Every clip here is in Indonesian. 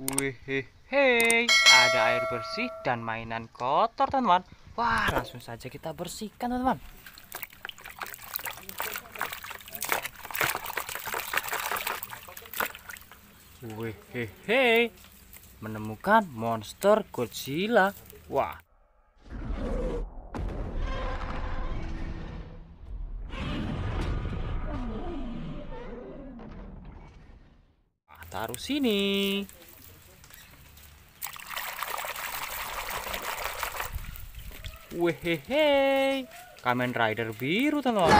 Wih, ada air bersih dan mainan kotor, teman-teman. Wah, langsung saja kita bersihkan, teman-teman. Wih, menemukan monster Godzilla. Wah, nah, taruh sini. Wehehe, Kamen Rider biru teman.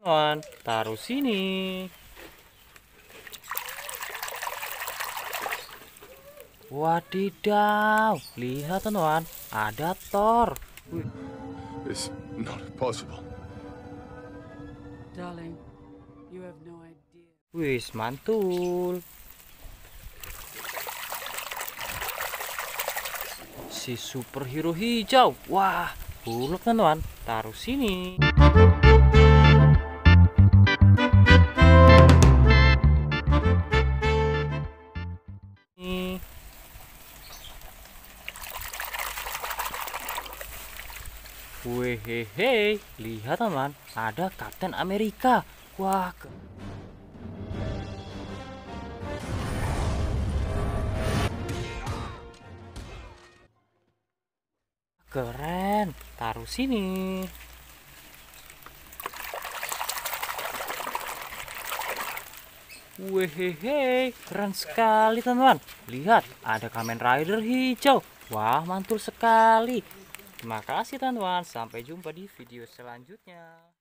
Teman, taruh sini. Wadidaw, lihat teman, ada Thor. It's not possible. Darling, you have no idea. Wis mantul. Si superhero hijau. Wah, buluk teman-teman. Taruh sini. Wehehe, lihat teman, ada Kapten Amerika. Wah, keren taruh sini Wehehe, keren sekali teman-teman. Lihat, ada Kamen Rider hijau. Wah, mantul sekali. Terima kasih teman-teman. Sampai jumpa di video selanjutnya.